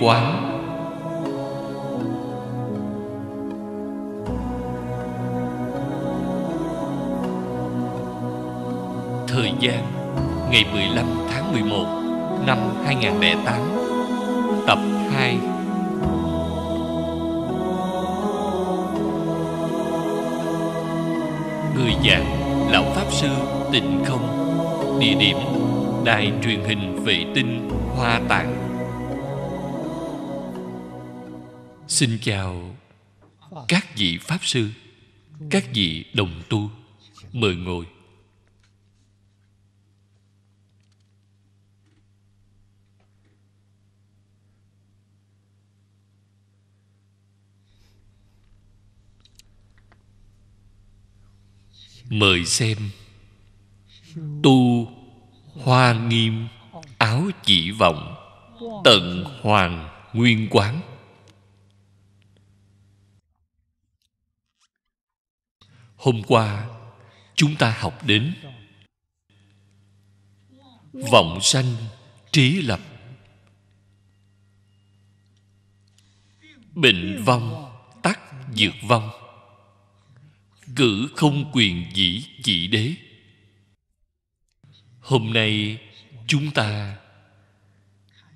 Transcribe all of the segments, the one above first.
quán Thời gian ngày 15 tháng 11 năm 2008 Tập 2 Người giảng Lão Pháp Sư Tịnh Không Địa điểm Đài truyền hình vệ tinh Hoa Tạng Xin chào các vị Pháp Sư Các vị đồng tu Mời ngồi Mời xem Tu Hoa Nghiêm Áo Chỉ Vọng Tận Hoàng Nguyên Quán hôm qua chúng ta học đến vọng sanh trí lập bệnh vong tắc dược vong cử không quyền dĩ chỉ đế hôm nay chúng ta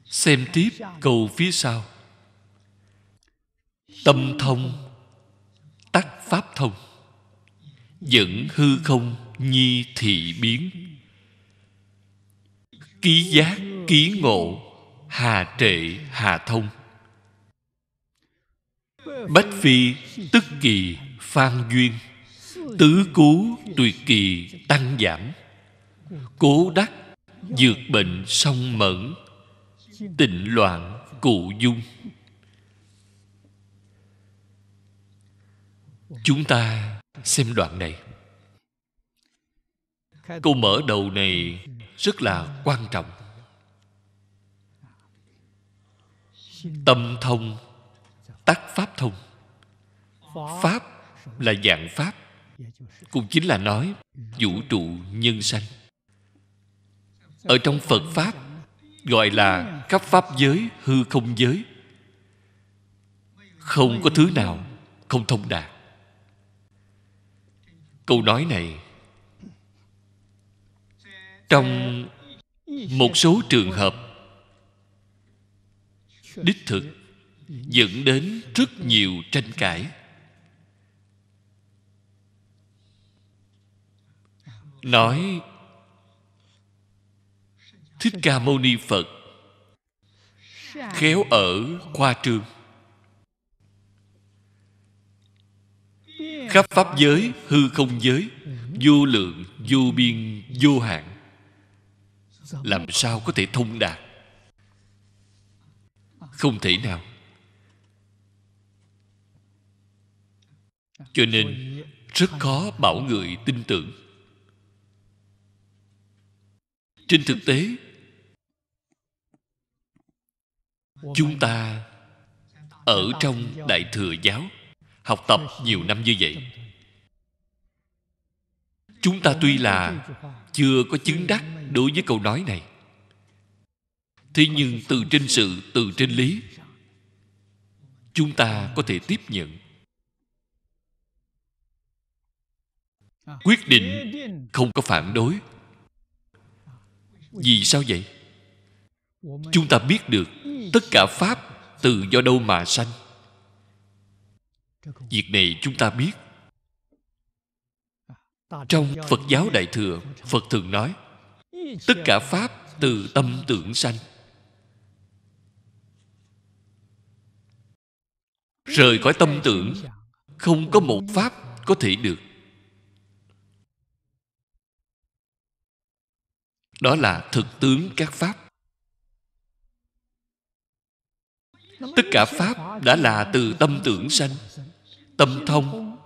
xem tiếp câu phía sau tâm thông tắc pháp thông Dẫn hư không nhi thị biến Ký giác ký ngộ Hà trệ hà thông Bách phi tức kỳ phan duyên Tứ cú tuyệt kỳ tăng giảm Cố đắc dược bệnh song mẫn Tịnh loạn cụ dung Chúng ta xem đoạn này câu mở đầu này rất là quan trọng tâm thông tắc pháp thông pháp là dạng pháp cũng chính là nói vũ trụ nhân sanh ở trong phật pháp gọi là khắp pháp giới hư không giới không có thứ nào không thông đạt câu nói này trong một số trường hợp đích thực dẫn đến rất nhiều tranh cãi nói thích ca mâu ni phật khéo ở khoa trương khắp pháp giới hư không giới vô lượng vô biên vô hạn làm sao có thể thông đạt không thể nào cho nên rất khó bảo người tin tưởng trên thực tế chúng ta ở trong đại thừa giáo học tập nhiều năm như vậy chúng ta tuy là chưa có chứng đắc đối với câu nói này thế nhưng từ trên sự từ trên lý chúng ta có thể tiếp nhận quyết định không có phản đối vì sao vậy chúng ta biết được tất cả pháp từ do đâu mà sanh việc này chúng ta biết trong phật giáo đại thừa phật thường nói tất cả pháp từ tâm tưởng sanh rời khỏi tâm tưởng không có một pháp có thể được đó là thực tướng các pháp tất cả pháp đã là từ tâm tưởng sanh tâm thông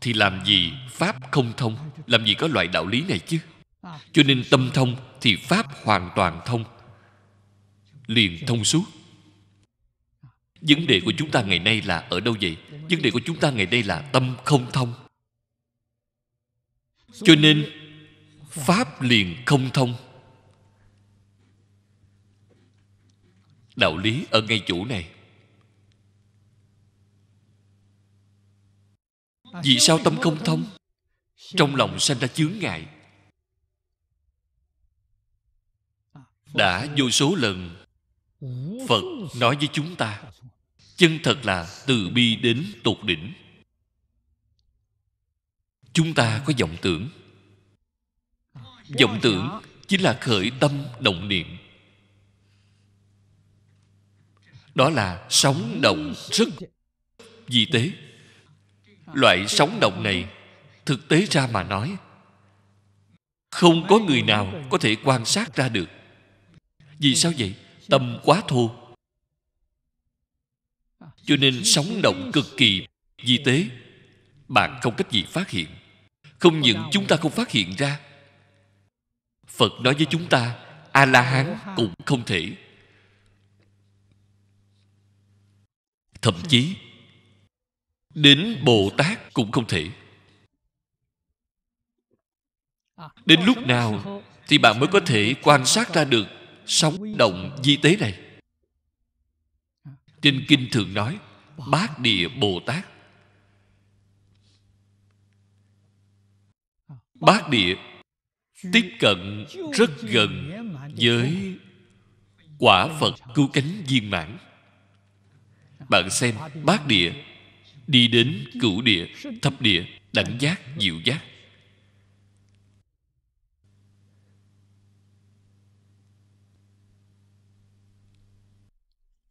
thì làm gì pháp không thông làm gì có loại đạo lý này chứ cho nên tâm thông thì pháp hoàn toàn thông liền thông suốt vấn đề của chúng ta ngày nay là ở đâu vậy vấn đề của chúng ta ngày nay là tâm không thông cho nên pháp liền không thông đạo lý ở ngay chỗ này vì sao tâm không thông trong lòng sanh ra chướng ngại đã vô số lần phật nói với chúng ta chân thật là từ bi đến tột đỉnh chúng ta có vọng tưởng vọng tưởng chính là khởi tâm động niệm đó là sóng động rất vi tế loại sóng động này thực tế ra mà nói không có người nào có thể quan sát ra được vì sao vậy tâm quá thô cho nên sóng động cực kỳ vi tế bạn không cách gì phát hiện không những chúng ta không phát hiện ra phật nói với chúng ta a la hán cũng không thể thậm chí đến bồ tát cũng không thể đến lúc nào thì bạn mới có thể quan sát ra được sóng động di tế này trên kinh thường nói bát địa bồ tát bát địa tiếp cận rất gần với quả phật cứu cánh viên mãn bạn xem bát địa đi đến cửu địa thập địa đẳng giác diệu giác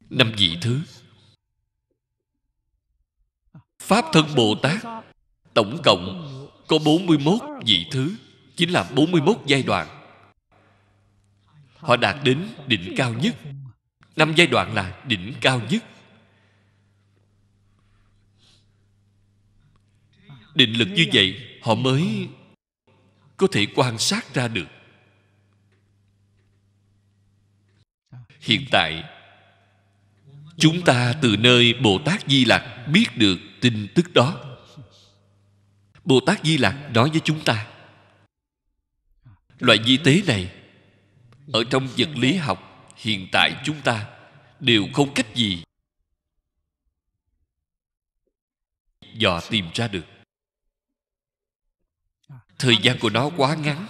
năm vị thứ Pháp thân Bồ Tát Tổng cộng có 41 vị thứ Chính là 41 giai đoạn Họ đạt đến đỉnh cao nhất Năm giai đoạn là đỉnh cao nhất định lực như vậy họ mới có thể quan sát ra được hiện tại chúng ta từ nơi bồ tát di lặc biết được tin tức đó bồ tát di lặc nói với chúng ta loại di tế này ở trong vật lý học hiện tại chúng ta đều không cách gì dò tìm ra được thời gian của nó quá ngắn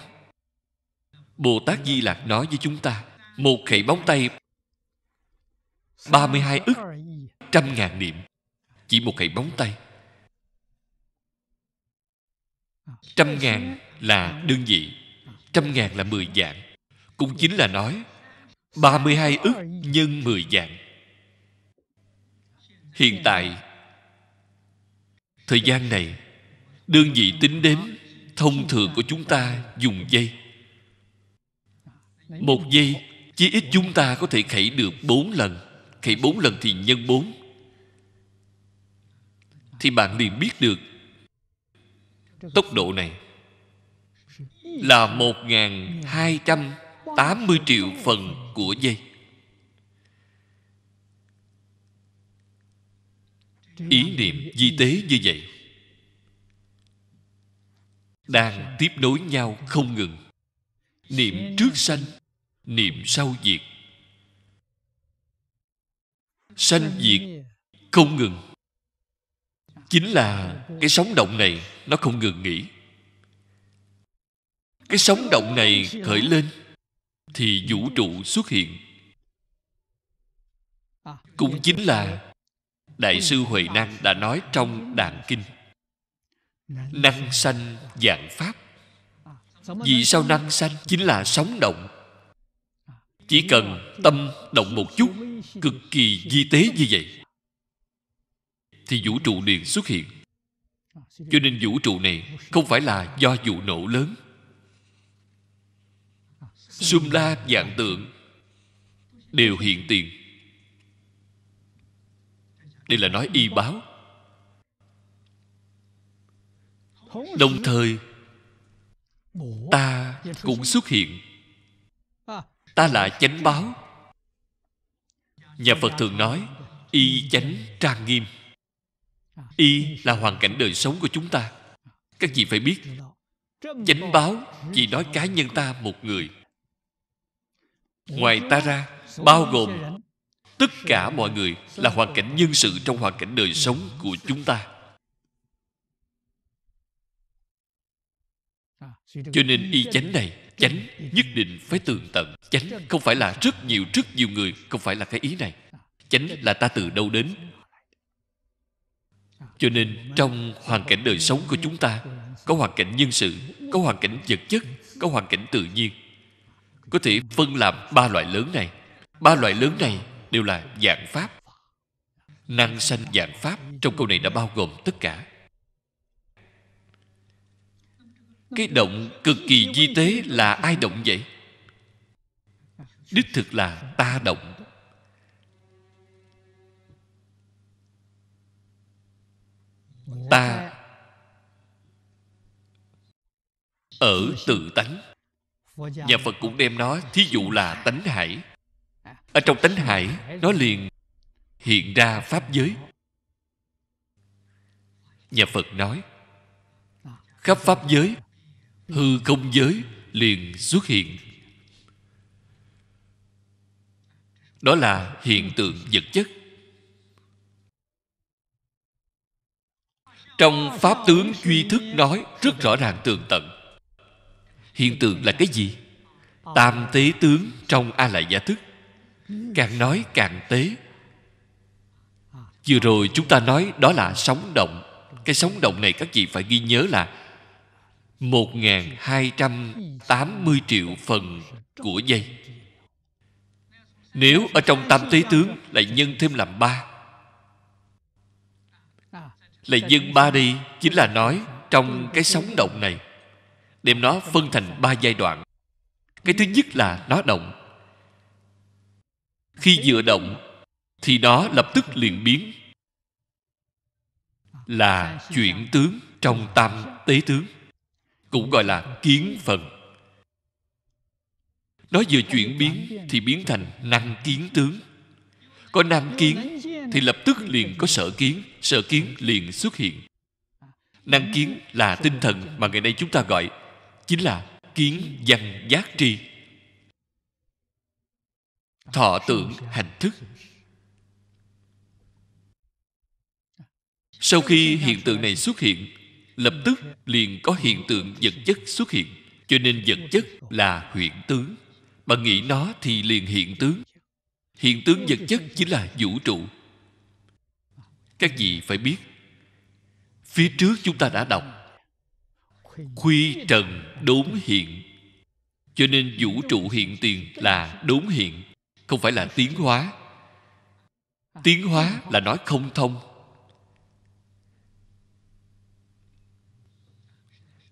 bồ tát di lạc nói với chúng ta một khẩy bóng tay 32 ức trăm ngàn niệm chỉ một khẩy bóng tay trăm ngàn là đơn vị trăm ngàn là mười dạng cũng chính là nói 32 ức nhân 10 dạng Hiện tại Thời gian này Đơn vị tính đến thông thường của chúng ta dùng dây một dây chỉ ít chúng ta có thể khẩy được bốn lần khẩy bốn lần thì nhân bốn thì bạn liền biết được tốc độ này là một hai trăm tám mươi triệu phần của dây ý niệm di tế như vậy đang tiếp nối nhau không ngừng niệm trước sanh niệm sau diệt sanh diệt không ngừng chính là cái sóng động này nó không ngừng nghỉ cái sóng động này khởi lên thì vũ trụ xuất hiện cũng chính là đại sư huệ năng đã nói trong đàn kinh năng sanh dạng pháp vì sao năng sanh chính là sống động chỉ cần tâm động một chút cực kỳ di tế như vậy thì vũ trụ liền xuất hiện cho nên vũ trụ này không phải là do vụ nổ lớn sum la dạng tượng đều hiện tiền đây là nói y báo đồng thời ta cũng xuất hiện ta là chánh báo nhà phật thường nói y chánh trang nghiêm y là hoàn cảnh đời sống của chúng ta các vị phải biết chánh báo chỉ nói cá nhân ta một người ngoài ta ra bao gồm tất cả mọi người là hoàn cảnh nhân sự trong hoàn cảnh đời sống của chúng ta À, cho nên y chánh này chánh nhất định phải tường tận chánh không phải là rất nhiều rất nhiều người không phải là cái ý này à, chánh là ta từ đâu đến cho nên à, trong hoàn cảnh đời sống của chúng ta có hoàn cảnh nhân sự có hoàn cảnh vật chất có hoàn cảnh tự nhiên có thể phân làm ba loại lớn này ba loại lớn này đều là dạng pháp năng sanh dạng pháp trong câu này đã bao gồm tất cả cái động cực kỳ di tế là ai động vậy đích thực là ta động ta ở tự tánh nhà phật cũng đem nó thí dụ là tánh hải ở trong tánh hải nó liền hiện ra pháp giới nhà phật nói khắp pháp giới hư không giới liền xuất hiện đó là hiện tượng vật chất trong pháp tướng duy thức nói rất rõ ràng tường tận hiện tượng là cái gì tam tế tướng trong a la gia thức càng nói càng tế vừa rồi chúng ta nói đó là sóng động cái sóng động này các vị phải ghi nhớ là 1.280 triệu phần của dây Nếu ở trong tam tế tướng Lại nhân thêm làm ba Lại nhân ba đi Chính là nói Trong cái sóng động này Đem nó phân thành ba giai đoạn Cái thứ nhất là nó động Khi vừa động Thì nó lập tức liền biến Là chuyển tướng trong tam tế tướng cũng gọi là kiến phần nó vừa chuyển biến thì biến thành năng kiến tướng có năng kiến thì lập tức liền có sở kiến sở kiến liền xuất hiện năng kiến là tinh thần mà ngày nay chúng ta gọi chính là kiến văn giác tri thọ tưởng hành thức sau khi hiện tượng này xuất hiện lập tức liền có hiện tượng vật chất xuất hiện cho nên vật chất là huyện tướng bạn nghĩ nó thì liền hiện tướng hiện tướng vật chất chính là vũ trụ các vị phải biết phía trước chúng ta đã đọc khuy trần đốn hiện cho nên vũ trụ hiện tiền là đốn hiện không phải là tiến hóa tiến hóa là nói không thông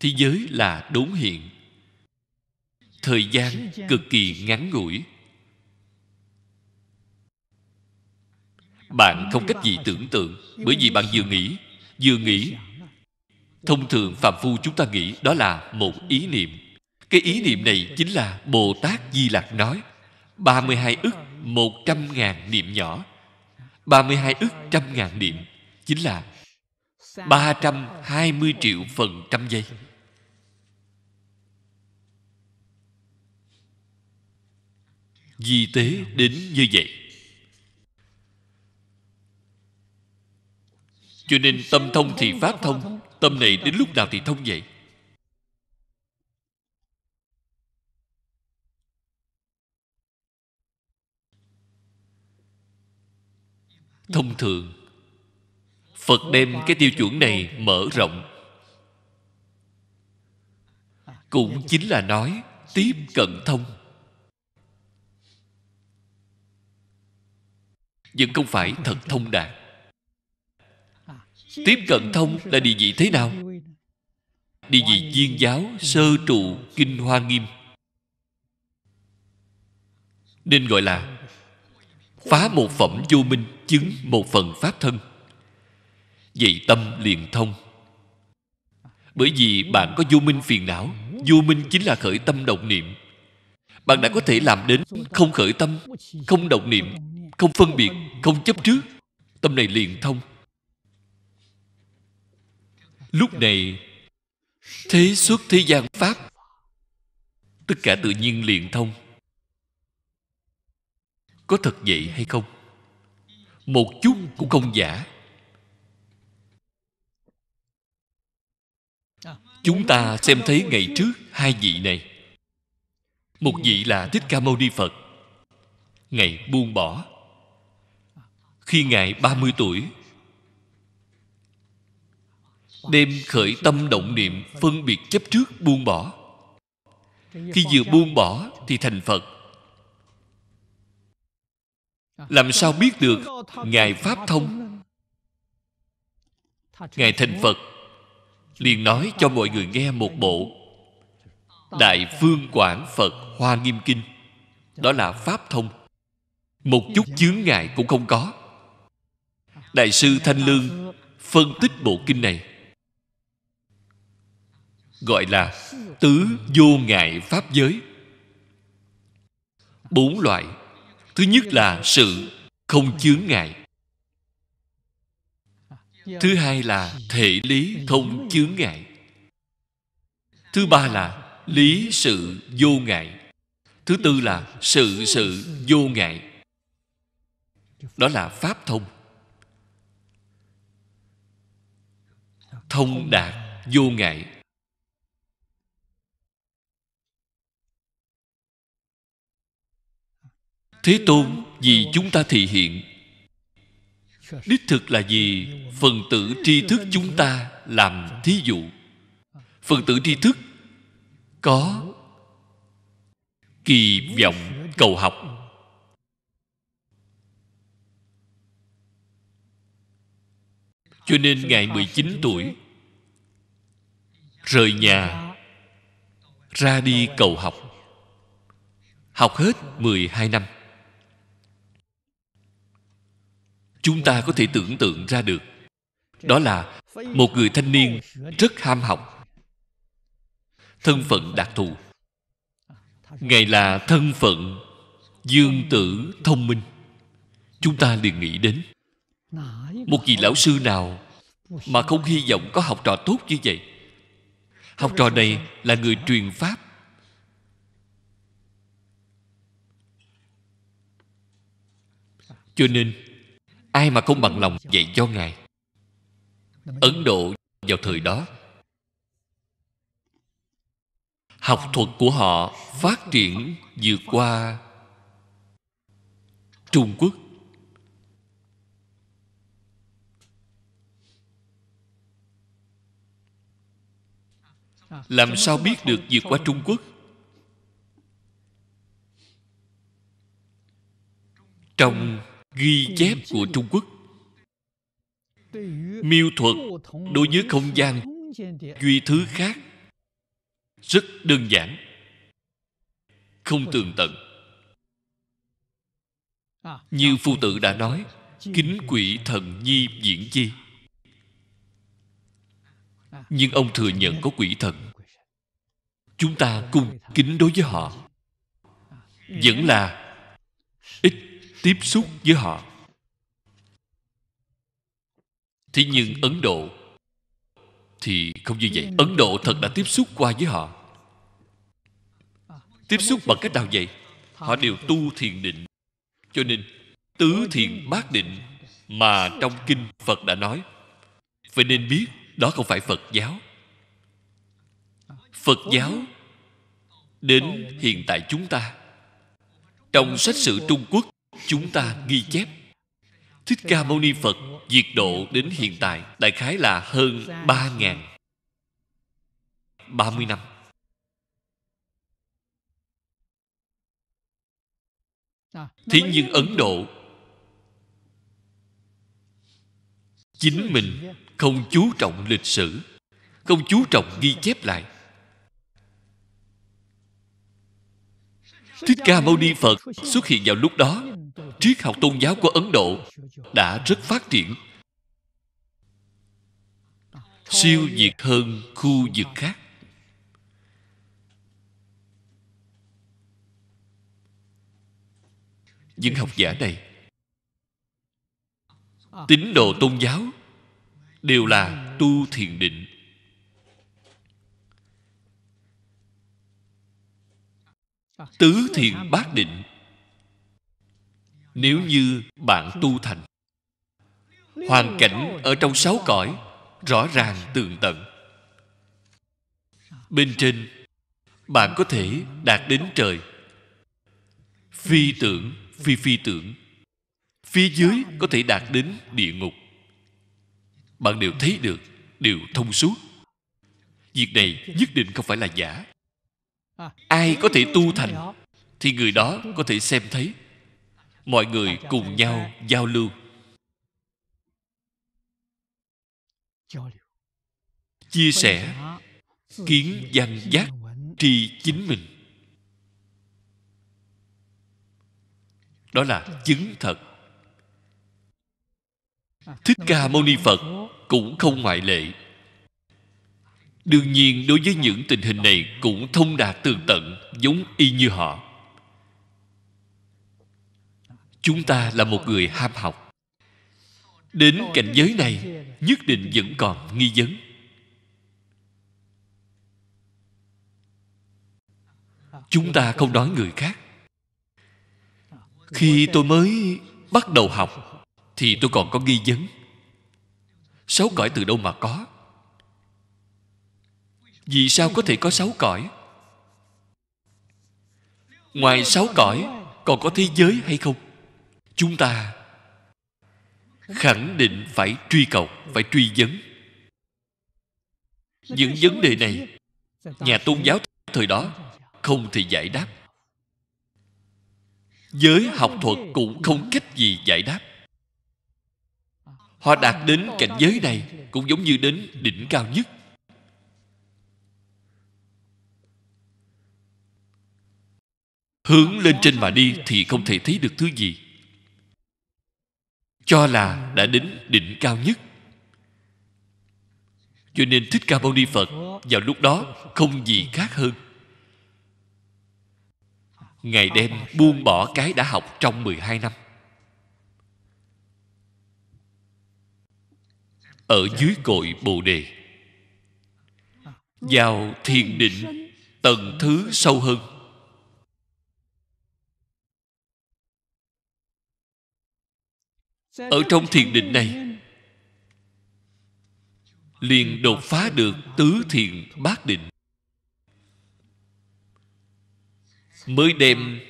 thế giới là đốn hiện thời gian cực kỳ ngắn ngủi bạn không cách gì tưởng tượng bởi vì bạn vừa nghĩ vừa nghĩ thông thường phàm phu chúng ta nghĩ đó là một ý niệm cái ý niệm này chính là bồ tát di lặc nói 32 ức 100 ngàn niệm nhỏ 32 ức trăm ngàn niệm chính là 320 triệu phần trăm giây di tế đến như vậy cho nên tâm thông thì pháp thông tâm này đến lúc nào thì thông vậy thông thường phật đem cái tiêu chuẩn này mở rộng cũng chính là nói tiếp cận thông vẫn không phải thật thông đạt à. tiếp cận thông là địa vị thế nào địa vị viên giáo sơ trụ kinh hoa nghiêm nên gọi là phá một phẩm vô minh chứng một phần pháp thân vậy tâm liền thông bởi vì bạn có vô minh phiền não vô minh chính là khởi tâm động niệm bạn đã có thể làm đến không khởi tâm không động niệm không phân biệt không chấp trước tâm này liền thông lúc này thế xuất thế gian pháp tất cả tự nhiên liền thông có thật vậy hay không một chút cũng không giả chúng ta xem thấy ngày trước hai vị này một vị là thích ca mâu ni phật ngày buông bỏ khi ngài 30 tuổi đem khởi tâm động niệm phân biệt chấp trước buông bỏ khi vừa buông bỏ thì thành phật làm sao biết được ngài pháp thông ngài thành phật liền nói cho mọi người nghe một bộ đại phương quảng phật hoa nghiêm kinh đó là pháp thông một chút chướng ngại cũng không có đại sư thanh lương phân tích bộ kinh này gọi là tứ vô ngại pháp giới bốn loại thứ nhất là sự không chướng ngại thứ hai là thể lý không chướng ngại thứ ba là lý sự vô ngại thứ tư là sự sự vô ngại đó là pháp thông thông đạt vô ngại thế tôn vì chúng ta thị hiện đích thực là vì phần tử tri thức chúng ta làm thí dụ phần tử tri thức có kỳ vọng cầu học cho nên ngài 19 tuổi rời nhà ra đi cầu học học hết 12 năm chúng ta có thể tưởng tượng ra được đó là một người thanh niên rất ham học thân phận đặc thù ngài là thân phận dương tử thông minh chúng ta liền nghĩ đến một vị lão sư nào mà không hy vọng có học trò tốt như vậy học trò này là người truyền pháp cho nên ai mà không bằng lòng dạy cho ngài ấn độ vào thời đó học thuật của họ phát triển vượt qua trung quốc làm sao biết được vượt qua trung quốc trong ghi chép của trung quốc miêu thuật đối với không gian duy thứ khác rất đơn giản không tường tận như phu tử đã nói kính quỷ thần nhi diễn chi nhưng ông thừa nhận có quỷ thần chúng ta cung kính đối với họ vẫn là ít tiếp xúc với họ thế nhưng ấn độ thì không như vậy ấn độ thật đã tiếp xúc qua với họ tiếp xúc bằng cách nào vậy họ đều tu thiền định cho nên tứ thiền bát định mà trong kinh phật đã nói phải nên biết đó không phải phật giáo phật giáo đến hiện tại chúng ta trong sách sử trung quốc chúng ta ghi chép thích ca mâu ni phật diệt độ đến hiện tại đại khái là hơn ba ngàn ba mươi năm thế nhưng ấn độ chính mình không chú trọng lịch sử không chú trọng ghi chép lại thích ca mâu ni phật xuất hiện vào lúc đó triết học tôn giáo của ấn độ đã rất phát triển siêu việt hơn khu vực khác những học giả này tín đồ tôn giáo đều là tu thiền định tứ thiền bát định nếu như bạn tu thành hoàn cảnh ở trong sáu cõi rõ ràng tường tận bên trên bạn có thể đạt đến trời phi tưởng phi phi tưởng phía dưới có thể đạt đến địa ngục bạn đều thấy được đều thông suốt việc này nhất định không phải là giả ai có thể tu thành thì người đó có thể xem thấy mọi người cùng nhau giao lưu chia sẻ kiến văn giác tri chính mình đó là chứng thật thích ca mâu ni phật cũng không ngoại lệ đương nhiên đối với những tình hình này cũng thông đạt tường tận giống y như họ chúng ta là một người ham học đến cảnh giới này nhất định vẫn còn nghi vấn chúng ta không nói người khác khi tôi mới bắt đầu học thì tôi còn có nghi vấn sáu cõi từ đâu mà có vì sao có thể có sáu cõi ngoài sáu cõi còn có thế giới hay không chúng ta khẳng định phải truy cầu phải truy vấn những vấn đề này nhà tôn giáo thời đó không thì giải đáp giới học thuật cũng không cách gì giải đáp Họ đạt đến cảnh giới này Cũng giống như đến đỉnh cao nhất Hướng lên trên mà đi Thì không thể thấy được thứ gì Cho là đã đến đỉnh cao nhất Cho nên Thích Ca Mâu Ni Phật Vào lúc đó không gì khác hơn Ngày đêm buông bỏ cái đã học trong 12 năm ở dưới cội bồ đề vào thiền định tầng thứ sâu hơn ở trong thiền định này liền đột phá được tứ thiền bát định mới đem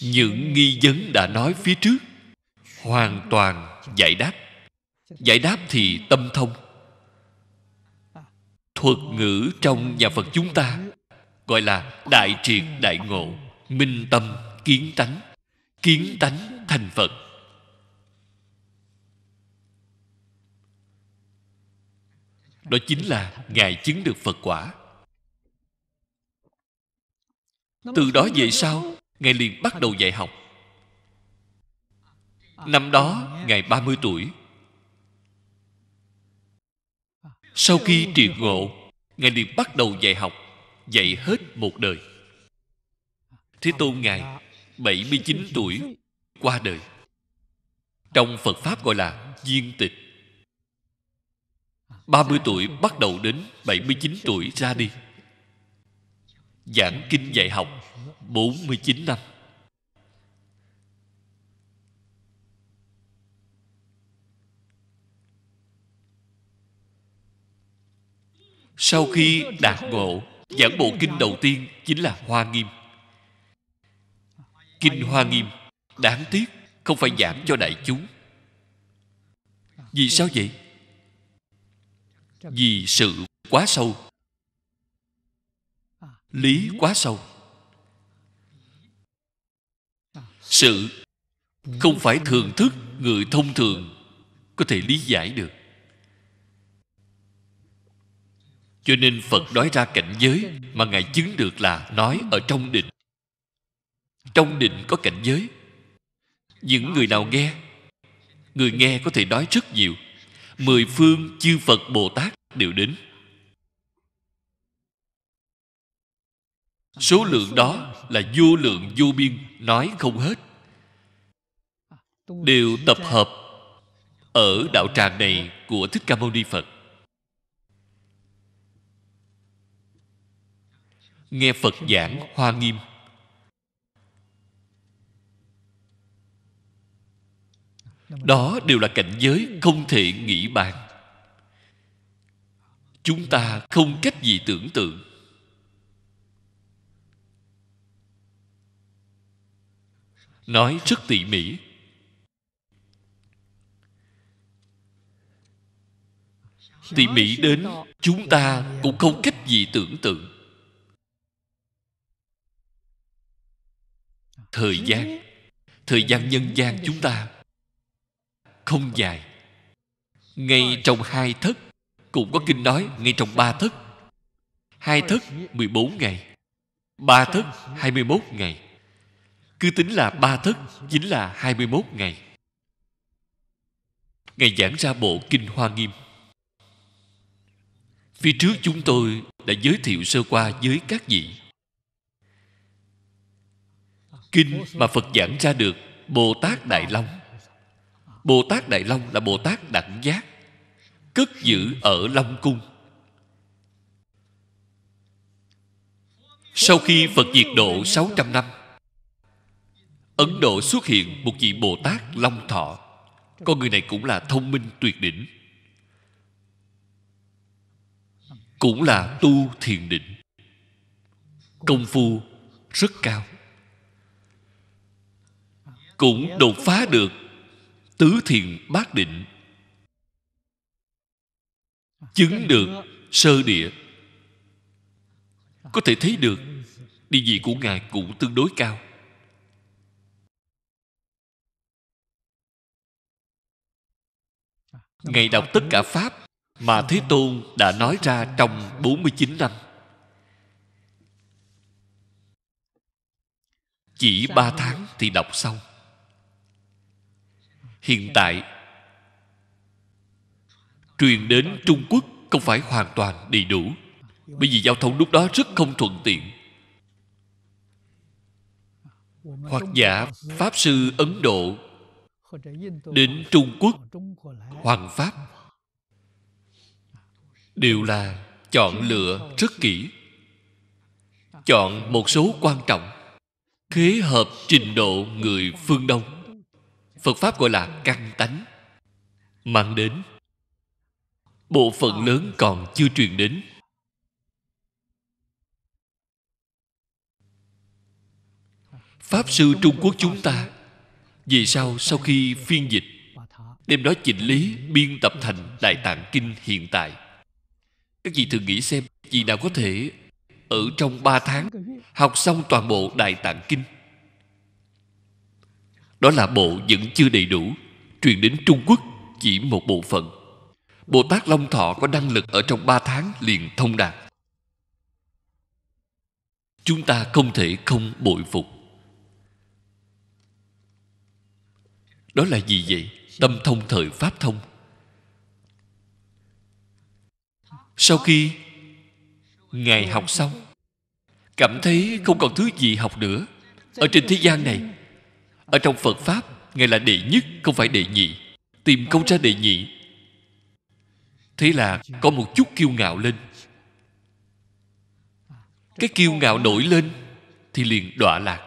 những nghi vấn đã nói phía trước hoàn toàn giải đáp giải đáp thì tâm thông thuật ngữ trong nhà phật chúng ta gọi là đại triệt đại ngộ minh tâm kiến tánh kiến tánh thành phật đó chính là ngài chứng được phật quả từ đó về sau ngài liền bắt đầu dạy học năm đó ngài 30 tuổi sau khi triệt ngộ ngài liền bắt đầu dạy học dạy hết một đời thế tôn ngài 79 tuổi qua đời trong Phật Pháp gọi là viên tịch 30 tuổi bắt đầu đến 79 tuổi ra đi Giảng kinh dạy học 49 năm sau khi đạt ngộ giảng bộ kinh đầu tiên chính là hoa nghiêm kinh hoa nghiêm đáng tiếc không phải giảng cho đại chúng vì sao vậy vì sự quá sâu lý quá sâu sự không phải thường thức người thông thường có thể lý giải được cho nên phật nói ra cảnh giới mà ngài chứng được là nói ở trong định trong định có cảnh giới những người nào nghe người nghe có thể nói rất nhiều mười phương chư phật bồ tát đều đến số lượng đó là vô lượng vô biên nói không hết đều tập hợp ở đạo tràng này của thích ca mâu ni phật nghe phật giảng hoa nghiêm đó đều là cảnh giới không thể nghĩ bàn chúng ta không cách gì tưởng tượng nói rất tỉ mỉ tỉ mỉ đến chúng ta cũng không cách gì tưởng tượng thời gian thời gian nhân gian chúng ta không dài ngay trong hai thất cũng có kinh nói ngay trong ba thất hai thất 14 ngày ba thất 21 ngày cứ tính là ba thất chính là 21 ngày ngày giảng ra bộ kinh hoa nghiêm phía trước chúng tôi đã giới thiệu sơ qua với các vị kinh mà phật giảng ra được bồ tát đại long bồ tát đại long là bồ tát đẳng giác cất giữ ở long cung sau khi phật diệt độ 600 năm ấn độ xuất hiện một vị bồ tát long thọ con người này cũng là thông minh tuyệt đỉnh cũng là tu thiền định công phu rất cao cũng đột phá được tứ thiền bát định chứng được sơ địa có thể thấy được địa vị của ngài cũng tương đối cao Ngài đọc tất cả Pháp Mà Thế Tôn đã nói ra trong 49 năm Chỉ 3 tháng thì đọc xong hiện tại truyền đến trung quốc không phải hoàn toàn đầy đủ bởi vì giao thông lúc đó rất không thuận tiện hoặc giả pháp sư ấn độ đến trung quốc hoàng pháp đều là chọn lựa rất kỹ chọn một số quan trọng khế hợp trình độ người phương đông Phật Pháp gọi là căn tánh Mang đến Bộ phận lớn còn chưa truyền đến Pháp sư Trung Quốc chúng ta Vì sao sau khi phiên dịch Đem đó chỉnh lý biên tập thành Đại Tạng Kinh hiện tại Các vị thử nghĩ xem Vị nào có thể Ở trong 3 tháng Học xong toàn bộ Đại Tạng Kinh đó là bộ vẫn chưa đầy đủ truyền đến trung quốc chỉ một bộ phận bồ tát long thọ có năng lực ở trong ba tháng liền thông đạt chúng ta không thể không bội phục đó là gì vậy tâm thông thời pháp thông sau khi ngài học xong cảm thấy không còn thứ gì học nữa ở trên thế gian này ở trong phật pháp ngài là đệ nhất không phải đệ nhị tìm câu ra đệ nhị thế là có một chút kiêu ngạo lên cái kiêu ngạo nổi lên thì liền đọa lạc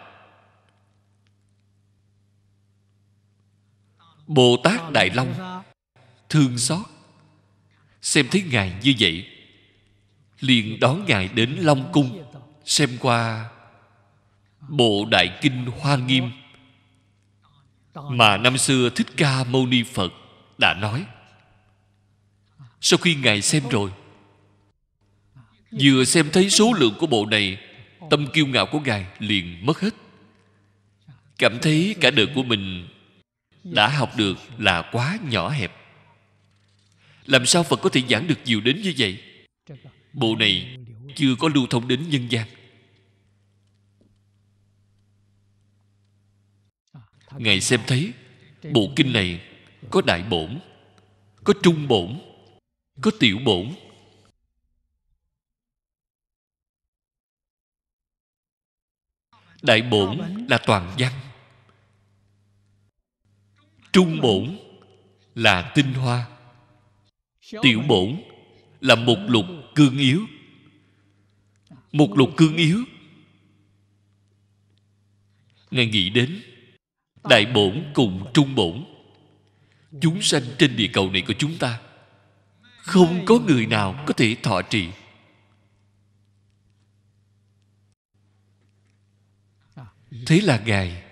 bồ tát đại long thương xót xem thấy ngài như vậy liền đón ngài đến long cung xem qua bộ đại kinh hoa nghiêm mà năm xưa thích ca mâu ni phật đã nói sau khi ngài xem rồi vừa xem thấy số lượng của bộ này tâm kiêu ngạo của ngài liền mất hết cảm thấy cả đời của mình đã học được là quá nhỏ hẹp làm sao phật có thể giảng được nhiều đến như vậy bộ này chưa có lưu thông đến nhân gian ngài xem thấy bộ kinh này có đại bổn có trung bổn có tiểu bổn đại bổn là toàn văn trung bổn là tinh hoa tiểu bổn là một lục cương yếu một lục cương yếu ngài nghĩ đến đại bổn cùng trung bổn chúng sanh trên địa cầu này của chúng ta không có người nào có thể thọ trì thế là ngài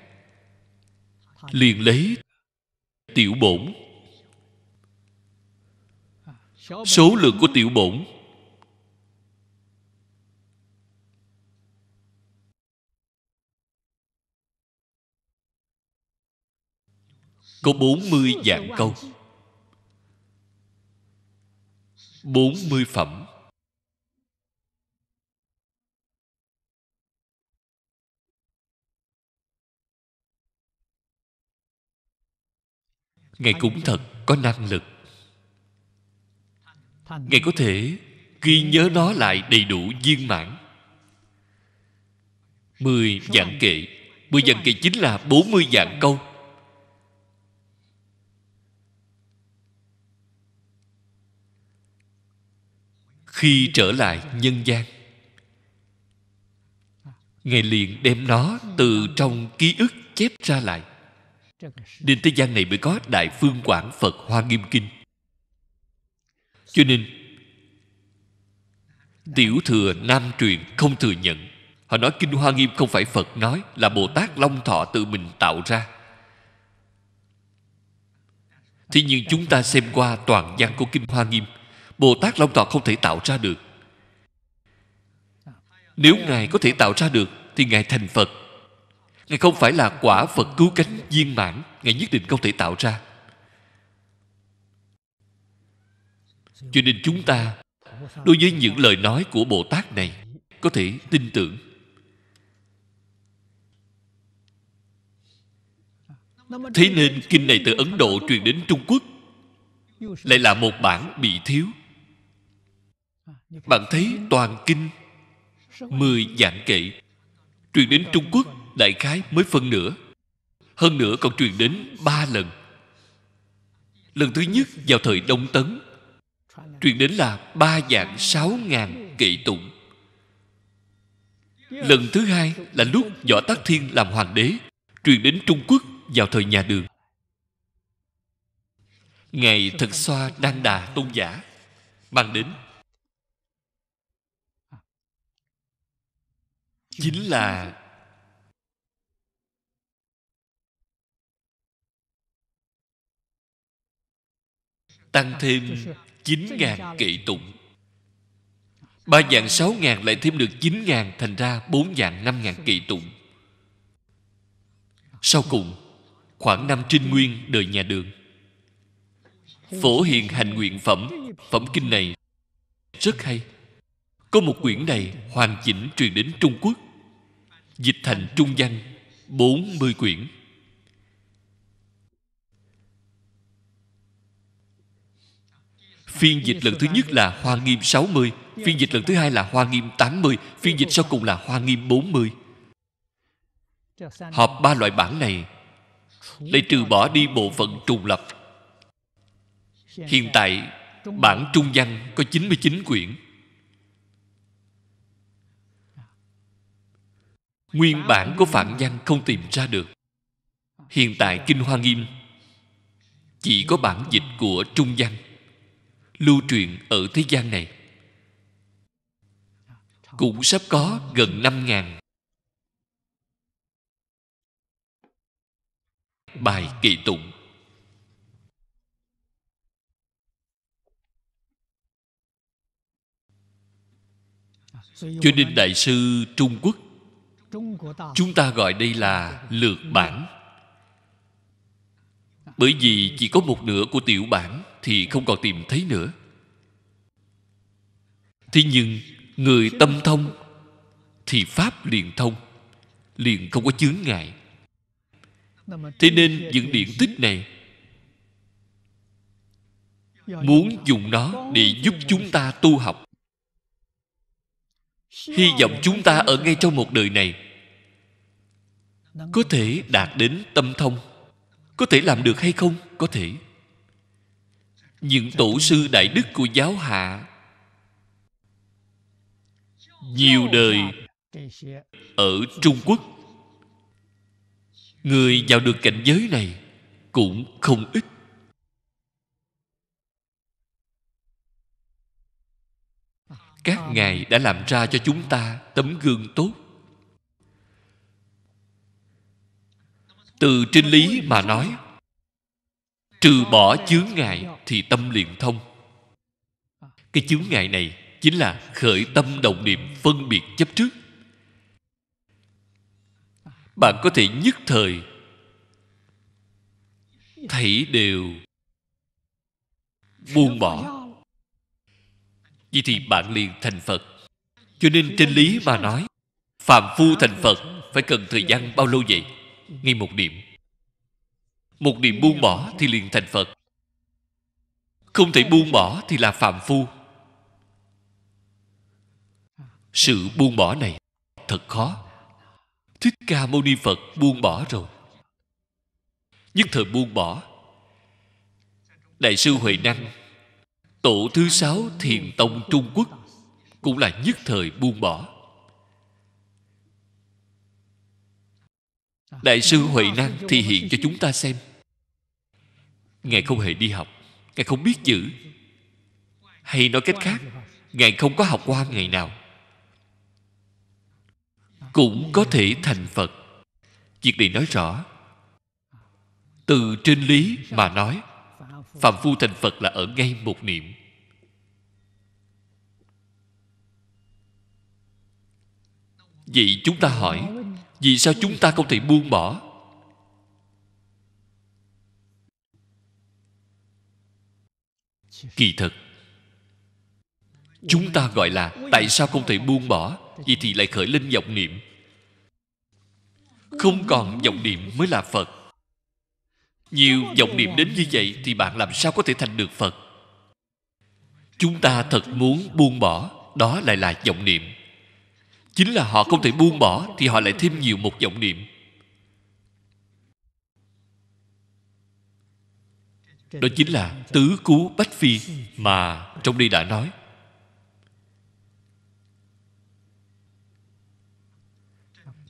liền lấy tiểu bổn số lượng của tiểu bổn Có 40 dạng câu 40 phẩm Ngài cũng thật có năng lực Ngài có thể ghi nhớ nó lại đầy đủ viên mãn Mười dạng kệ Mười dạng kệ chính là bốn mươi dạng câu khi trở lại nhân gian ngài liền đem nó từ trong ký ức chép ra lại nên thế gian này mới có đại phương quảng phật hoa nghiêm kinh cho nên tiểu thừa nam truyền không thừa nhận họ nói kinh hoa nghiêm không phải phật nói là bồ tát long thọ tự mình tạo ra thế nhưng chúng ta xem qua toàn văn của kinh hoa nghiêm Bồ Tát Long Tọa không thể tạo ra được Nếu Ngài có thể tạo ra được Thì Ngài thành Phật Ngài không phải là quả Phật cứu cánh viên mãn Ngài nhất định không thể tạo ra Cho nên chúng ta Đối với những lời nói của Bồ Tát này Có thể tin tưởng Thế nên kinh này từ Ấn Độ truyền đến Trung Quốc Lại là một bản bị thiếu bạn thấy toàn kinh mười dạng kệ truyền đến trung quốc đại khái mới phân nửa hơn nữa còn truyền đến ba lần lần thứ nhất vào thời đông tấn truyền đến là ba dạng sáu ngàn kệ tụng lần thứ hai là lúc võ tắc thiên làm hoàng đế truyền đến trung quốc vào thời nhà đường ngày thật xoa đan đà tôn giả mang đến chính là tăng thêm chín ngàn kỵ tụng ba dạng sáu ngàn lại thêm được chín ngàn thành ra bốn dạng năm ngàn kỵ tụng sau cùng khoảng năm trinh nguyên đời nhà đường phổ hiền hành nguyện phẩm phẩm kinh này rất hay có một quyển này hoàn chỉnh truyền đến Trung Quốc Dịch thành trung văn 40 quyển Phiên dịch lần thứ nhất là Hoa Nghiêm 60 Phiên dịch lần thứ hai là Hoa Nghiêm 80 Phiên dịch sau cùng là Hoa Nghiêm 40 Họp ba loại bản này lấy trừ bỏ đi bộ phận trùng lập Hiện tại Bản trung văn có 99 quyển Nguyên bản của phản văn không tìm ra được Hiện tại Kinh Hoa Nghiêm Chỉ có bản dịch của Trung văn Lưu truyền ở thế gian này Cũng sắp có gần 5 ngàn Bài kỳ tụng Cho nên Đại sư Trung Quốc chúng ta gọi đây là lược bản bởi vì chỉ có một nửa của tiểu bản thì không còn tìm thấy nữa thế nhưng người tâm thông thì pháp liền thông liền không có chướng ngại thế nên những điển tích này muốn dùng nó để giúp chúng ta tu học hy vọng chúng ta ở ngay trong một đời này có thể đạt đến tâm thông có thể làm được hay không có thể những tổ sư đại đức của giáo hạ nhiều đời ở trung quốc người vào được cảnh giới này cũng không ít các ngài đã làm ra cho chúng ta tấm gương tốt từ trên lý mà nói trừ bỏ chướng ngại thì tâm liền thông cái chướng ngại này chính là khởi tâm đồng niệm phân biệt chấp trước bạn có thể nhất thời thấy đều buông bỏ vậy thì bạn liền thành phật cho nên trên lý mà nói phạm phu thành phật phải cần thời gian bao lâu vậy ngay một điểm, một điểm buông bỏ thì liền thành phật không thể buông bỏ thì là phạm phu sự buông bỏ này thật khó thích ca mâu ni phật buông bỏ rồi nhất thời buông bỏ đại sư huệ năng tổ thứ sáu thiền tông trung quốc cũng là nhất thời buông bỏ đại sư huệ năng thì hiện cho chúng ta xem ngài không hề đi học ngài không biết chữ hay nói cách khác ngài không có học qua ngày nào cũng có thể thành phật việc này nói rõ từ trên lý mà nói phạm phu thành phật là ở ngay một niệm vậy chúng ta hỏi vì sao chúng ta không thể buông bỏ kỳ thực chúng ta gọi là tại sao không thể buông bỏ vậy thì lại khởi lên vọng niệm không còn vọng niệm mới là phật nhiều vọng niệm đến như vậy thì bạn làm sao có thể thành được phật chúng ta thật muốn buông bỏ đó lại là vọng niệm chính là họ không thể buông bỏ thì họ lại thêm nhiều một vọng niệm đó chính là tứ cú bách phi mà trong đây đã nói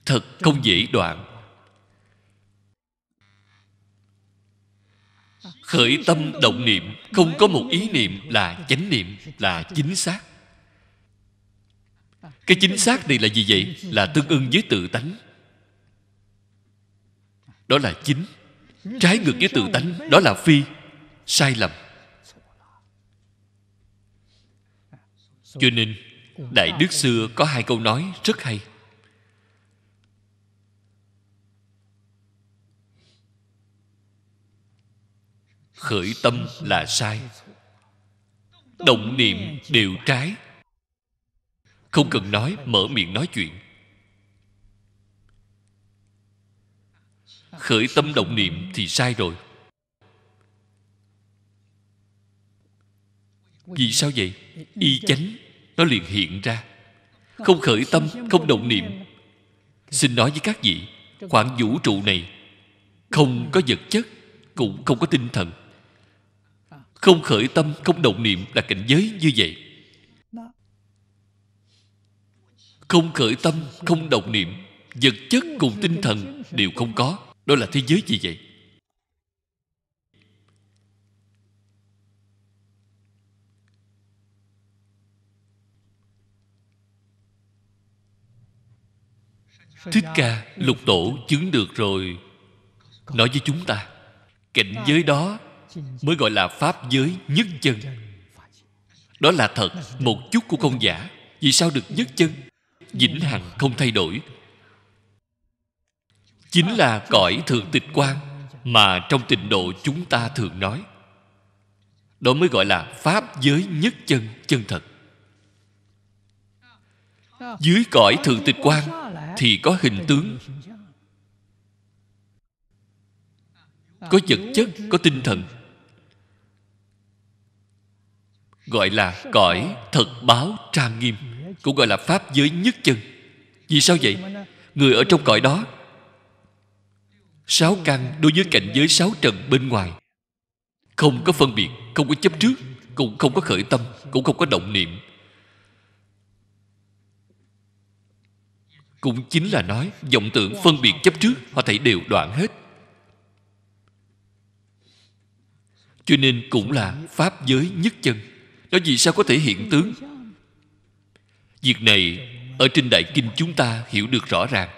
thật không dễ đoạn khởi tâm động niệm không có một ý niệm là chánh niệm là chính xác cái chính xác này là gì vậy là tương ưng với tự tánh đó là chính trái ngược với tự tánh đó là phi sai lầm cho nên đại đức xưa có hai câu nói rất hay khởi tâm là sai động niệm đều trái không cần nói mở miệng nói chuyện khởi tâm động niệm thì sai rồi vì sao vậy y chánh nó liền hiện ra không khởi tâm không động niệm xin nói với các vị khoảng vũ trụ này không có vật chất cũng không có tinh thần không khởi tâm không động niệm là cảnh giới như vậy không khởi tâm không động niệm vật chất cùng tinh thần đều không có đó là thế giới gì vậy thích ca lục tổ chứng được rồi nói với chúng ta cảnh giới đó mới gọi là pháp giới nhất chân đó là thật một chút của không giả vì sao được nhất chân vĩnh hằng không thay đổi chính là cõi thượng tịch quan mà trong tịnh độ chúng ta thường nói đó mới gọi là pháp giới nhất chân chân thật dưới cõi thượng tịch quan thì có hình tướng có vật chất có tinh thần gọi là cõi thật báo trang nghiêm cũng gọi là pháp giới nhất chân vì sao vậy người ở trong cõi đó sáu căn đối với cảnh giới sáu trần bên ngoài không có phân biệt không có chấp trước cũng không có khởi tâm cũng không có động niệm cũng chính là nói vọng tưởng phân biệt chấp trước họ thấy đều đoạn hết cho nên cũng là pháp giới nhất chân đó vì sao có thể hiện tướng việc này ở trên đại kinh chúng ta hiểu được rõ ràng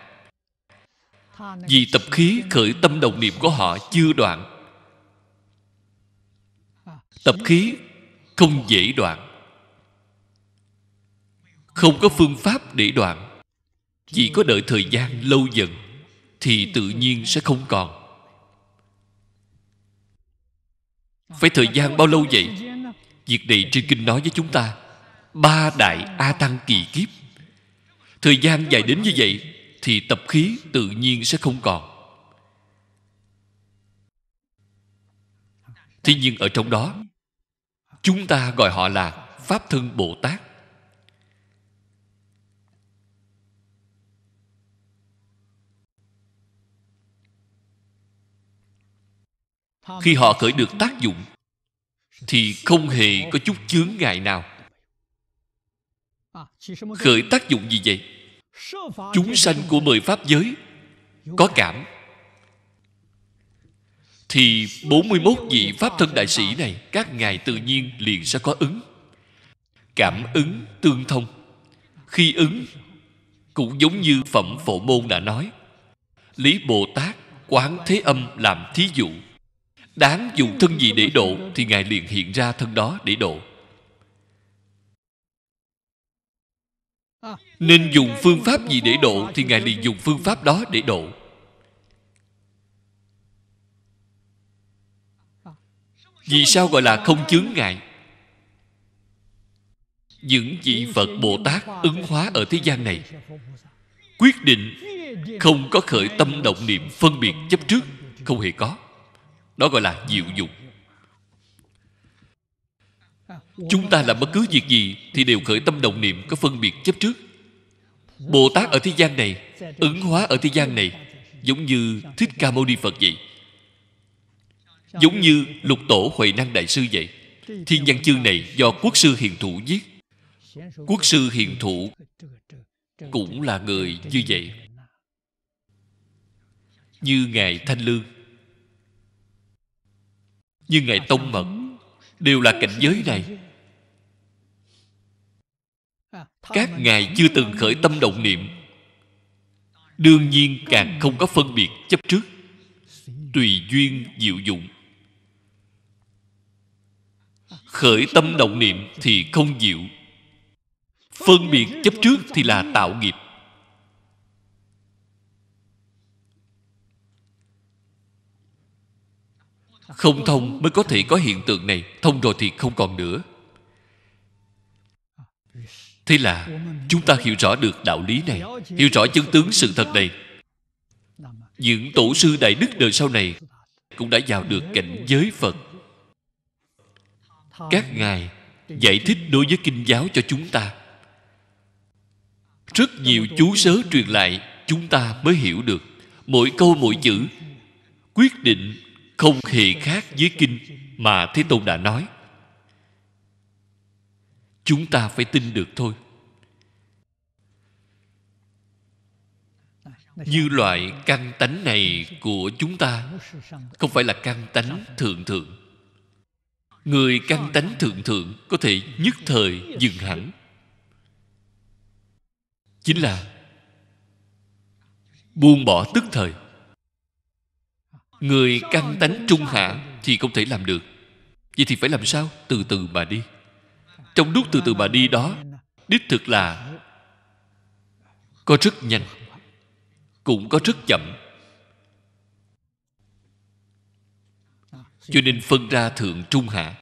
vì tập khí khởi tâm đồng niệm của họ chưa đoạn tập khí không dễ đoạn không có phương pháp để đoạn chỉ có đợi thời gian lâu dần thì tự nhiên sẽ không còn phải thời gian bao lâu vậy việc này trên kinh nói với chúng ta ba đại a tăng kỳ kiếp thời gian dài đến như vậy thì tập khí tự nhiên sẽ không còn thế nhưng ở trong đó chúng ta gọi họ là pháp thân bồ tát khi họ khởi được tác dụng thì không hề có chút chướng ngại nào khởi tác dụng gì vậy chúng sanh của mười pháp giới có cảm thì 41 vị Pháp thân đại sĩ này các ngài tự nhiên liền sẽ có ứng cảm ứng tương thông khi ứng cũng giống như phẩm phổ môn đã nói lý bồ tát quán thế âm làm thí dụ đáng dùng thân gì để độ thì ngài liền hiện ra thân đó để độ Nên dùng phương pháp gì để độ Thì Ngài liền dùng phương pháp đó để độ Vì sao gọi là không chướng ngại Những vị Phật Bồ Tát ứng hóa ở thế gian này Quyết định không có khởi tâm động niệm Phân biệt chấp trước Không hề có Đó gọi là diệu dụng chúng ta làm bất cứ việc gì thì đều khởi tâm đồng niệm có phân biệt chấp trước bồ tát ở thế gian này ứng hóa ở thế gian này giống như thích ca mâu ni phật vậy giống như lục tổ huệ năng đại sư vậy thiên văn chương này do quốc sư hiền thủ viết quốc sư hiền thủ cũng là người như vậy như ngài thanh lương như ngài tông mật đều là cảnh giới này các ngài chưa từng khởi tâm động niệm đương nhiên càng không có phân biệt chấp trước tùy duyên diệu dụng khởi tâm động niệm thì không diệu phân biệt chấp trước thì là tạo nghiệp không thông mới có thể có hiện tượng này thông rồi thì không còn nữa thế là chúng ta hiểu rõ được đạo lý này hiểu rõ chân tướng sự thật này những tổ sư đại đức đời sau này cũng đã vào được cảnh giới phật các ngài giải thích đối với kinh giáo cho chúng ta rất nhiều chú sớ truyền lại chúng ta mới hiểu được mỗi câu mỗi chữ quyết định không hề khác với kinh mà thế tôn đã nói chúng ta phải tin được thôi như loại căn tánh này của chúng ta không phải là căn tánh thượng thượng người căn tánh thượng thượng có thể nhất thời dừng hẳn chính là buông bỏ tức thời người căn tánh trung hạ thì không thể làm được vậy thì phải làm sao từ từ mà đi trong lúc từ từ bà đi đó đích thực là có rất nhanh cũng có rất chậm cho nên phân ra thượng trung hạ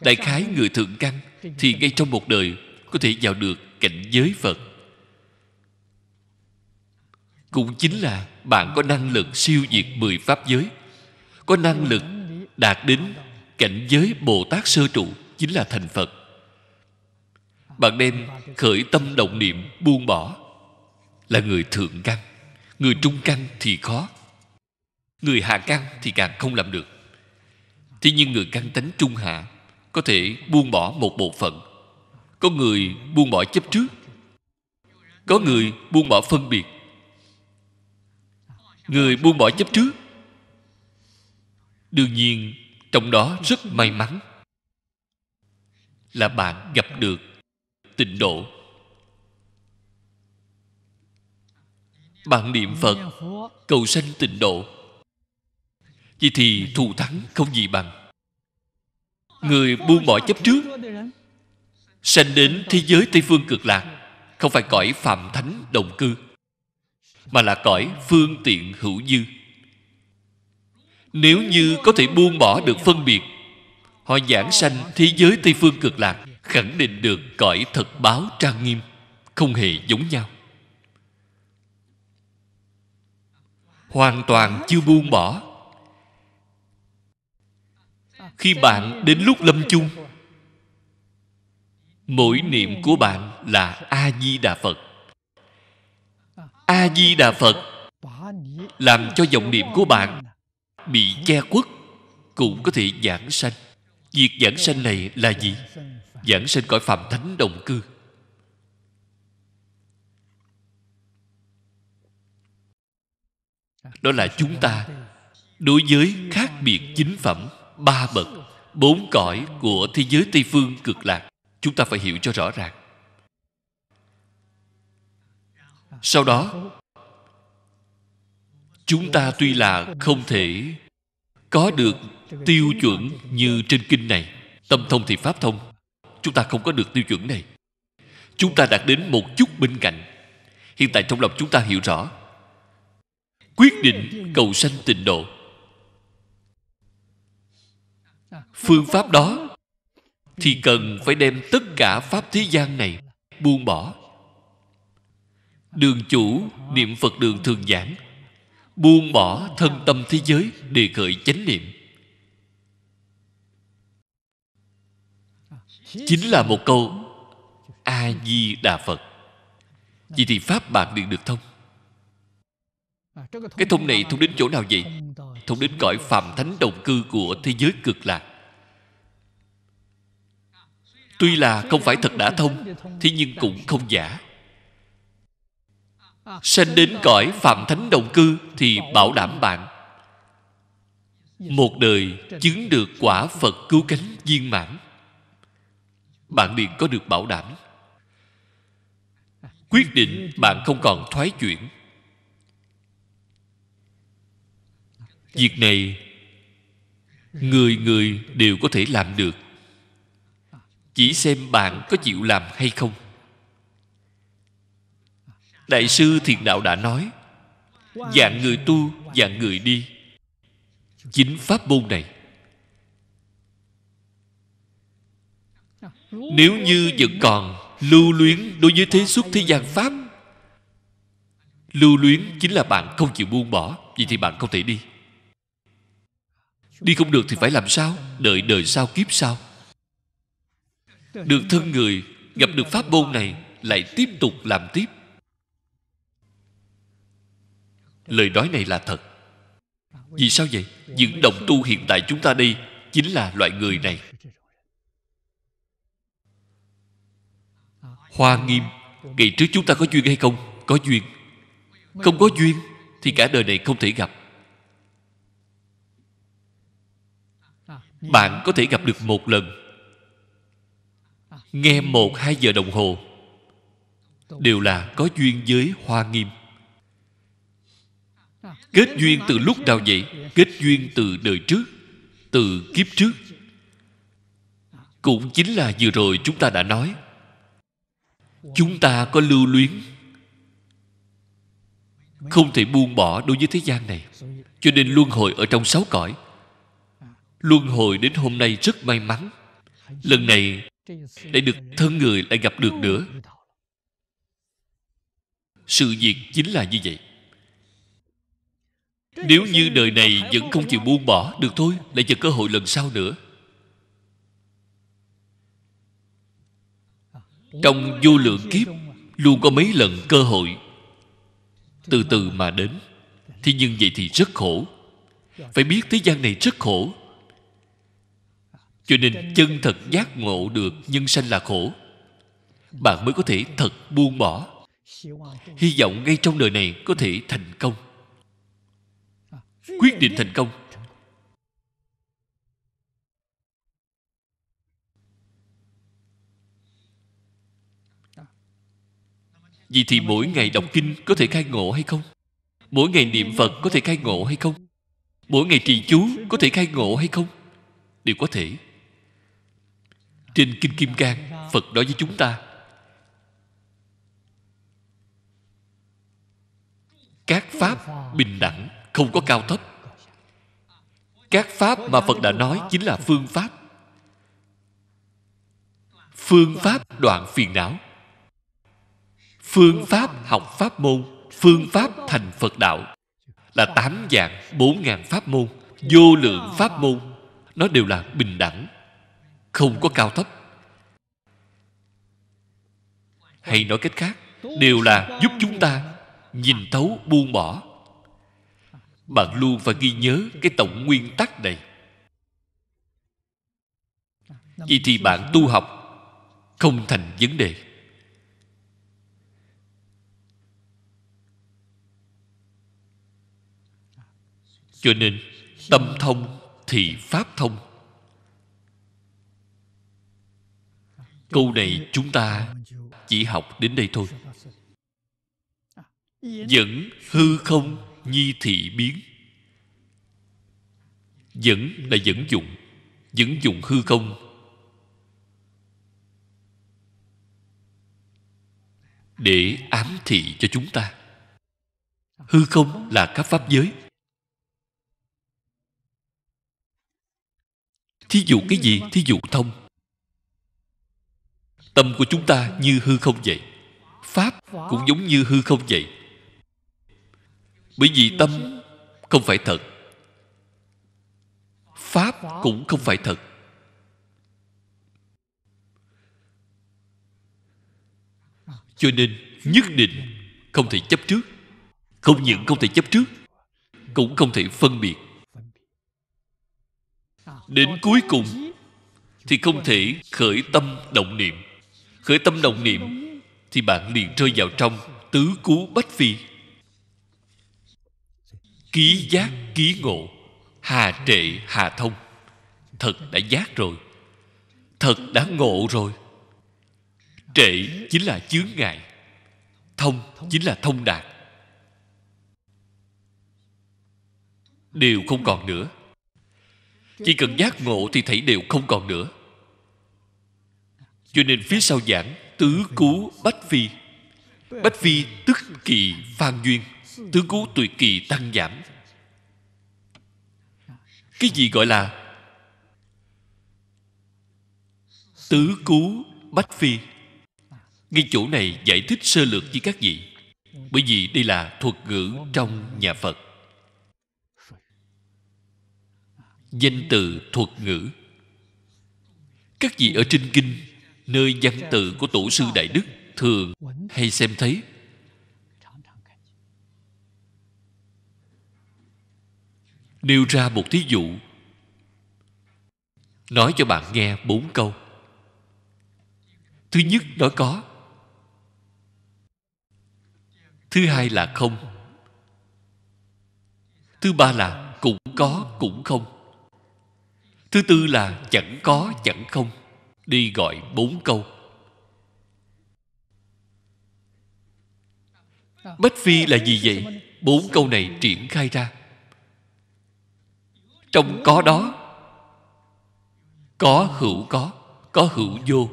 đại khái người thượng căn thì ngay trong một đời có thể vào được cảnh giới phật cũng chính là bạn có năng lực siêu diệt mười pháp giới có năng lực đạt đến cảnh giới bồ tát sơ trụ chính là thành phật bạn đem khởi tâm động niệm buông bỏ là người thượng căn người trung căn thì khó người hạ căn thì càng không làm được thế nhưng người căn tánh trung hạ có thể buông bỏ một bộ phận có người buông bỏ chấp trước có người buông bỏ phân biệt người buông bỏ chấp trước đương nhiên trong đó rất may mắn là bạn gặp được tịnh độ bạn niệm phật cầu sanh tịnh độ vậy thì thù thắng không gì bằng người buông bỏ chấp trước sanh đến thế giới tây phương cực lạc không phải cõi phạm thánh đồng cư mà là cõi phương tiện hữu dư nếu như có thể buông bỏ được phân biệt họ giảng sanh thế giới tây phương cực lạc khẳng định được cõi thật báo trang nghiêm không hề giống nhau hoàn toàn chưa buông bỏ khi bạn đến lúc lâm chung mỗi niệm của bạn là a di đà phật a di đà phật làm cho vọng niệm của bạn bị che khuất cũng có thể giảng sanh việc giảng sanh này là gì giảng sinh cõi phạm thánh đồng cư đó là chúng ta đối với khác biệt chính phẩm ba bậc bốn cõi của thế giới tây phương cực lạc chúng ta phải hiểu cho rõ ràng sau đó chúng ta tuy là không thể có được tiêu chuẩn như trên kinh này tâm thông thì pháp thông chúng ta không có được tiêu chuẩn này chúng ta đạt đến một chút bên cạnh hiện tại trong lòng chúng ta hiểu rõ quyết định cầu sanh tịnh độ phương pháp đó thì cần phải đem tất cả pháp thế gian này buông bỏ đường chủ niệm phật đường thường giảng buông bỏ thân tâm thế giới để khởi chánh niệm chính là một câu a di đà phật vì thì pháp bạn liền được thông cái thông này thông đến chỗ nào vậy thông đến cõi phạm thánh đồng cư của thế giới cực lạc tuy là không phải thật đã thông thế nhưng cũng không giả sanh đến cõi phạm thánh đồng cư thì bảo đảm bạn một đời chứng được quả phật cứu cánh viên mãn bạn liền có được bảo đảm quyết định bạn không còn thoái chuyển việc này người người đều có thể làm được chỉ xem bạn có chịu làm hay không đại sư thiền đạo đã nói dạng người tu dạng người đi chính pháp môn này nếu như vẫn còn lưu luyến đối với thế xuất thế gian pháp lưu luyến chính là bạn không chịu buông bỏ vậy thì bạn không thể đi đi không được thì phải làm sao đợi đời sau kiếp sau được thân người gặp được pháp môn này lại tiếp tục làm tiếp lời nói này là thật vì sao vậy những đồng tu hiện tại chúng ta đi chính là loại người này Hoa nghiêm Ngày trước chúng ta có duyên hay không? Có duyên Không có duyên Thì cả đời này không thể gặp Bạn có thể gặp được một lần Nghe một hai giờ đồng hồ Đều là có duyên với hoa nghiêm Kết duyên từ lúc nào vậy? Kết duyên từ đời trước Từ kiếp trước Cũng chính là vừa rồi chúng ta đã nói chúng ta có lưu luyến không thể buông bỏ đối với thế gian này cho nên luân hồi ở trong sáu cõi luân hồi đến hôm nay rất may mắn lần này lại được thân người lại gặp được nữa sự việc chính là như vậy nếu như đời này vẫn không chịu buông bỏ được thôi lại chờ cơ hội lần sau nữa trong vô lượng kiếp luôn có mấy lần cơ hội từ từ mà đến thế nhưng vậy thì rất khổ phải biết thế gian này rất khổ cho nên chân thật giác ngộ được nhân sanh là khổ bạn mới có thể thật buông bỏ hy vọng ngay trong đời này có thể thành công quyết định thành công Vì thì mỗi ngày đọc kinh có thể khai ngộ hay không? Mỗi ngày niệm Phật có thể khai ngộ hay không? Mỗi ngày trì chú có thể khai ngộ hay không? Đều có thể Trên Kinh Kim Cang Phật nói với chúng ta Các Pháp bình đẳng Không có cao thấp Các Pháp mà Phật đã nói Chính là phương Pháp Phương Pháp đoạn phiền não phương pháp học pháp môn phương pháp thành phật đạo là tám dạng bốn ngàn pháp môn vô lượng pháp môn nó đều là bình đẳng không có cao thấp hay nói cách khác đều là giúp chúng ta nhìn thấu buông bỏ bạn luôn phải ghi nhớ cái tổng nguyên tắc này vậy thì bạn tu học không thành vấn đề cho nên tâm thông thì pháp thông câu này chúng ta chỉ học đến đây thôi dẫn hư không nhi thị biến dẫn là dẫn dụng dẫn dụng hư không để ám thị cho chúng ta hư không là các pháp giới thí dụ cái gì thí dụ thông tâm của chúng ta như hư không vậy pháp cũng giống như hư không vậy bởi vì tâm không phải thật pháp cũng không phải thật cho nên nhất định không thể chấp trước không những không thể chấp trước cũng không thể phân biệt đến cuối cùng thì không thể khởi tâm động niệm khởi tâm động niệm thì bạn liền rơi vào trong tứ cú bách phi ký giác ký ngộ hà trệ hà thông thật đã giác rồi thật đã ngộ rồi trệ chính là chướng ngại thông chính là thông đạt đều không còn nữa chỉ cần giác ngộ thì thấy đều không còn nữa cho nên phía sau giảng tứ cú bách phi bách phi tức kỳ phan duyên tứ cú tùy kỳ tăng giảm cái gì gọi là tứ cú bách phi ngay chỗ này giải thích sơ lược với các vị bởi vì đây là thuật ngữ trong nhà phật danh từ thuật ngữ các vị ở trên kinh nơi văn từ của tổ sư đại đức thường hay xem thấy nêu ra một thí dụ nói cho bạn nghe bốn câu thứ nhất nó có thứ hai là không thứ ba là cũng có cũng không thứ tư là chẳng có chẳng không đi gọi bốn câu bách phi là gì vậy bốn câu này triển khai ra trong có đó có hữu có có hữu vô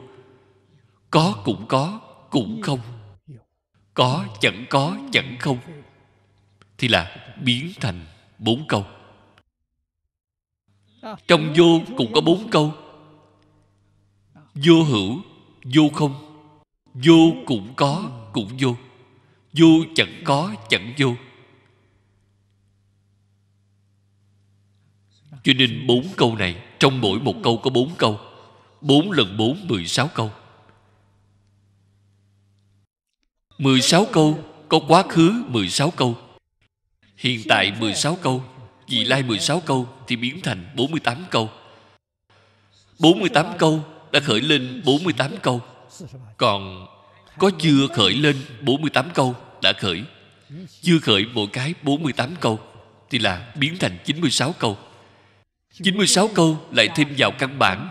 có cũng có cũng không có chẳng có chẳng không thì là biến thành bốn câu trong vô cũng có bốn câu vô hữu vô không vô cũng có cũng vô vô chẳng có chẳng vô cho nên bốn câu này trong mỗi một câu có bốn câu bốn lần bốn mười sáu câu mười sáu câu có quá khứ mười sáu câu hiện tại mười sáu câu vì lai 16 câu thì biến thành 48 câu 48 câu đã khởi lên 48 câu Còn có chưa khởi lên 48 câu đã khởi Chưa khởi một cái 48 câu Thì là biến thành 96 câu 96 câu lại thêm vào căn bản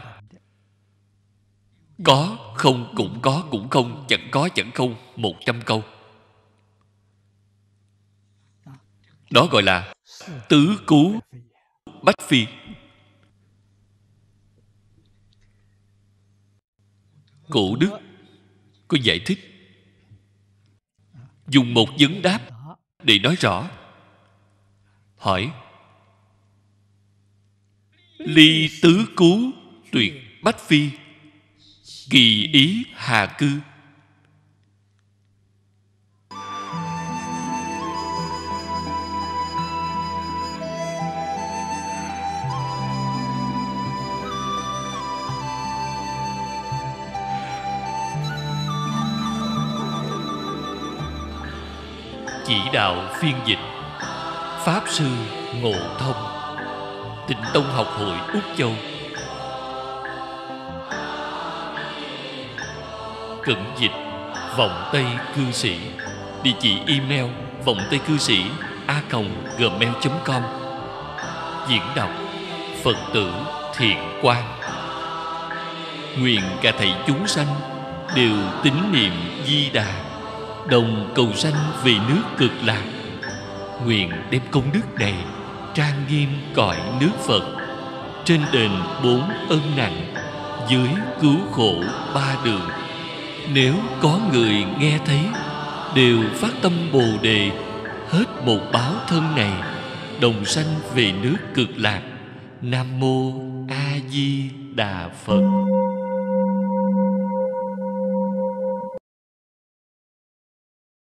Có, không, cũng có, cũng không Chẳng có, chẳng không một trăm câu Đó gọi là tứ cú bách phi cổ đức có giải thích dùng một vấn đáp để nói rõ hỏi ly tứ cú tuyệt bách phi kỳ ý hà cư chỉ đạo phiên dịch Pháp Sư Ngộ Thông Tịnh Tông Học Hội Úc Châu Cẩn dịch vòng Tây Cư Sĩ Địa chỉ email vòng Tây Cư Sĩ a gmail.com Diễn đọc Phật tử Thiện quan, Nguyện cả thầy chúng sanh đều tín niệm Di Đà đồng cầu sanh về nước cực lạc nguyện đem công đức này trang nghiêm cõi nước phật trên đền bốn ân nặng dưới cứu khổ ba đường nếu có người nghe thấy đều phát tâm bồ đề hết một báo thân này đồng sanh về nước cực lạc nam mô a di đà phật